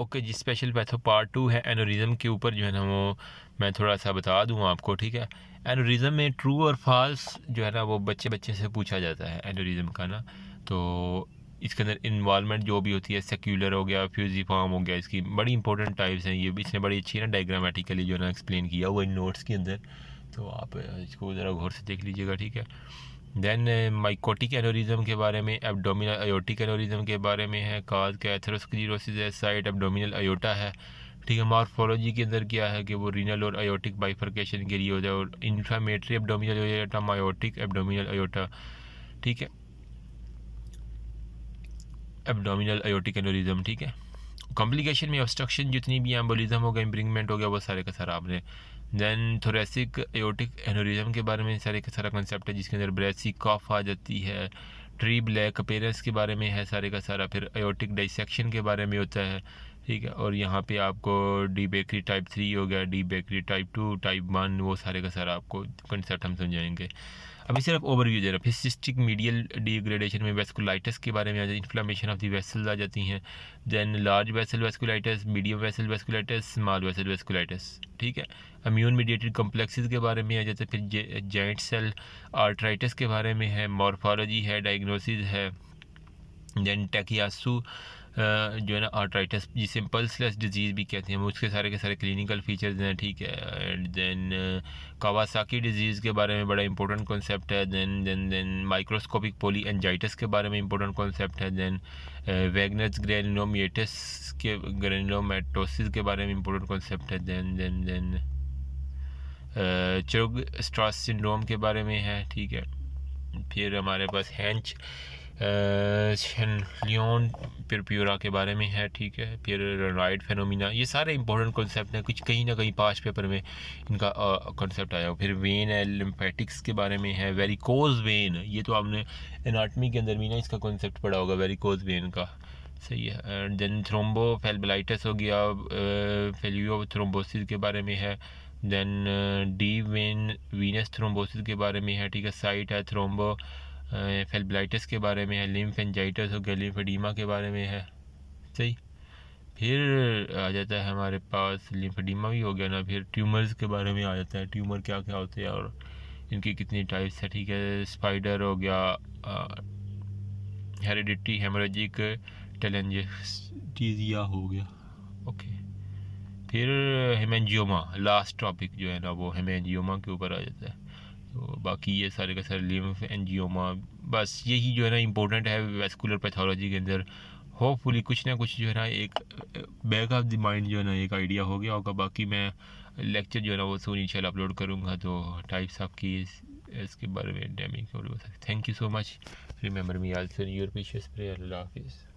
okay जी special patho part two है aneurysm के ऊपर जो है ना वो मैं थोड़ा सा बता दूँ आपको ठीक है एनोरिज़म में ट्रू और फॉल्स जो है ना वो बच्चे बच्चे से पूछा जाता है एनोरिज़म का ना तो इसके अंदर इन्वालमेंट जो भी होती है सेक्यूलर हो गया फ्यूजी फॉर्म हो गया इसकी बड़ी इंपॉर्टेंट टाइप्स हैं ये इसने बड़ी अच्छी ना डायग्रामेटिकली जो है ना एक्सप्लेन किया हुआ इन नोट्स के अंदर तो आप इसको ज़रा गौर से देख लीजिएगा ठीक है देन माइकोटिक एनोरिज्म के बारे में एबडोमिनल अयोटिक एनोरिज्म के बारे में है काज का एथरोस्क्लीरोसिस है एबडोमिनल अयोटा है ठीक है मॉर्फोलॉजी के अंदर क्या है कि वो रीनल और अयोटिक बाइफर्केशन के लिए हो जाए और inflammatory abdominal aorta mycotic abdominal aorta ठीक है एबडोमिनल अयोटिक एनोरिज्म ठीक है कॉम्प्लिकेशन में ऑब्स्ट्रक्शन जितनी भी एम्बोलिज्म हो गया इम्प्रिंगमेंट हो गया वो सारे का सारा आपने दैन थोरेसिक एओटिक एनोरिज्म के बारे में सारे का सारा कंसेप्ट है जिसके अंदर ब्रेसी कॉफ आ जाती है ट्री ब्लैक अपेरेंस के बारे में है सारे का सारा फिर एओटिक डाइसेक्शन के बारे में होता है ठीक है और यहाँ पे आपको डी बेकरी टाइप थ्री हो गया DeBakey type two type one वो सारे का सारा आपको कंसेप्ट हम समझाएंगे अभी सिर्फ ओवरव्यू दे रहा फिर सिस्टिक मीडियल डिग्रेडेशन में वेस्कुलाइटिस के बारे में आ जाती है इन्फ्लामेशन ऑफ दी वेसल आ जाती हैं then large vessel vasculitis medium vessel vasculitis small vessel vasculitis ठीक है अम्यून मीडिएटेड कम्प्लेक्सेस के बारे में आ जाते हैं फिर जॉइंट सेल आर्ट्राइटिस के बारे में है मॉर्फोलॉजी है डायग्नोसिस है देन टेकियासू जो है ना आर्ट्राइटस जिसे पल्सलेस डिजीज़ भी कहते हैं उसके सारे के सारे क्लिनिकल फीचर्स हैं ठीक है एंड देन कावासाकी डिजीज़ के बारे में बड़ा इंपॉर्टेंट कॉन्सेप्ट है then then then microscopic poly angiitis के बारे में इंपॉर्टेंट कॉन्सेप्ट है देन वेगनस ग्रेनुलोमेटिस के ग्रेनोमेटोसिस के बारे में इंपॉर्टेंट कॉन्सेप्ट है then then then Churg Strauss syndrome के बारे में है ठीक है फिर हमारे पास हैंच लियोन फिर प्यूरा के बारे में है ठीक है फिर राइट फेनोमिना ये सारे इंपॉर्टेंट कॉन्सेप्ट हैं कुछ कहीं ना कहीं पास्ट पेपर में इनका कॉन्सेप्ट आया हो फिर वेन है लिम्फेटिक्स के बारे में है वेरिकोज वेन ये तो आपने एनाटमी के अंदर भी ना इसका कॉन्सेप्ट पढ़ा होगा वेरिकोज वेन का सही है देन थ्रोम्बोफेलबलाइटस हो गया फेलियो थ्रोम्बोसिस के बारे में है then deep vein venous thrombosis के बारे में है ठीक है साइट है थ्रोम्बो फेलबलाइटिस के बारे में है लिम्फेंजाइटस हो गया लिम्फेडीमा के बारे में है सही फिर आ जाता है हमारे पास लिम्फेडीमा भी हो गया ना फिर ट्यूमर्स के बारे में आ जाता है ट्यूमर क्या क्या होते हैं और इनकी कितनी टाइप्स है ठीक है स्पाइडर हो गया हेरिडिटी हेमोरेजिक टेलेंजेस टीजिया हो गया ओके फिर हेमेंजियोमा लास्ट टॉपिक जो है ना वो हेमेंजियोमा के ऊपर आ जाता है तो बाकी ये सारे का सारे लिम्फ एनजियोमा बस यही जो है ना इम्पोर्टेंट है वेस्कुलर पैथोलॉजी के अंदर होपफुली कुछ ना कुछ जो है ना एक बैक ऑफ द माइंड जो है ना एक आइडिया हो गया होगा बाकी मैं लेक्चर जो है ना वो सोनी इंशाल्लाह अपलोड करूँगा तो टाइप्स आपकी इस, इसके बारे में डैमिंग thank you so much remember me also your precious prayer अल्लाह हाफिज़